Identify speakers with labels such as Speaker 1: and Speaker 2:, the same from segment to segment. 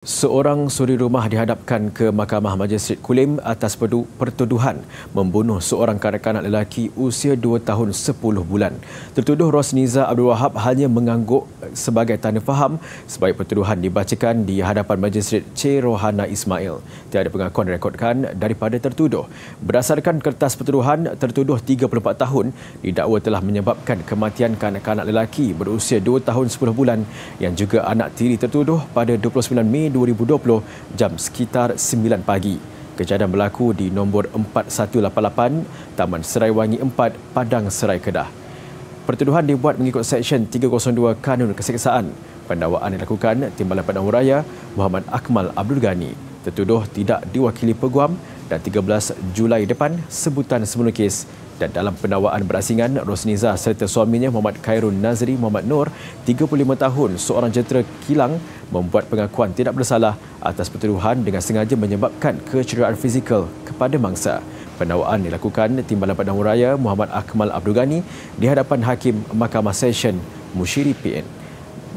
Speaker 1: Seorang suri rumah dihadapkan ke Mahkamah Majlis Kulim atas pertuduhan membunuh seorang kanak-kanak lelaki usia 2 tahun 10 bulan. Tertuduh Rosniza Abdul Wahab hanya mengangguk sebagai tanda faham sebaik pertuduhan dibacakan di hadapan Majistret C. Rohana Ismail. Tiada pengakuan direkodkan daripada tertuduh. Berdasarkan kertas pertuduhan, tertuduh 34 tahun didakwa telah menyebabkan kematian kanak-kanak lelaki berusia 2 tahun 10 bulan yang juga anak tiri tertuduh pada 29 Mei 2020 jam sekitar 9 pagi. Kejadian berlaku di nombor 4188 Taman Serai Wangi 4 Padang Serai Kedah. Pertuduhan dibuat mengikut Seksyen 302 Kanun Keseksaan. Pendakwaan dilakukan Timbalan Pendahulu Raya Muhammad Akmal Abdul Ghani. Tertuduh tidak diwakili peguam dan 13 Julai depan sebutan semula kes dan dalam pendakwaan berasingan Rosniza serta suaminya Muhammad Khairun Nazri Muhammad Nur 35 tahun seorang jentera kilang membuat pengakuan tidak bersalah atas pertuduhan dengan sengaja menyebabkan kecederaan fizikal kepada mangsa pendakwaan dilakukan Timbalan Pendakwa Raya Muhammad Akmal Abdul Ghani di hadapan Hakim Mahkamah Session Mushiri PN.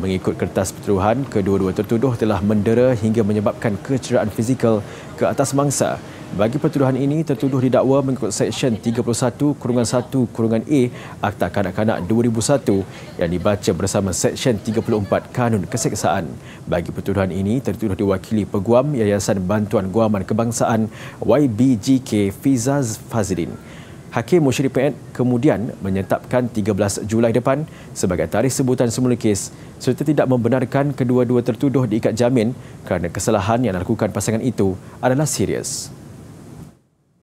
Speaker 1: Mengikut kertas pertuduhan, kedua-dua tertuduh telah mendera hingga menyebabkan kecederaan fizikal ke atas mangsa bagi pertuduhan ini, tertuduh didakwa mengikut Seksyen 31 Kurungan 1 Kurungan A Akta Kanak-Kanak 2001 yang dibaca bersama Seksyen 34 Kanun Keseksaan. Bagi pertuduhan ini, tertuduh diwakili Peguam Yayasan Bantuan Guaman Kebangsaan YBGK Fizaz Fazilin. Hakim Musyri PN kemudian menyetapkan 13 Julai depan sebagai tarikh sebutan semula kes serta tidak membenarkan kedua-dua tertuduh diikat jamin kerana kesalahan yang dilakukan pasangan itu adalah serius.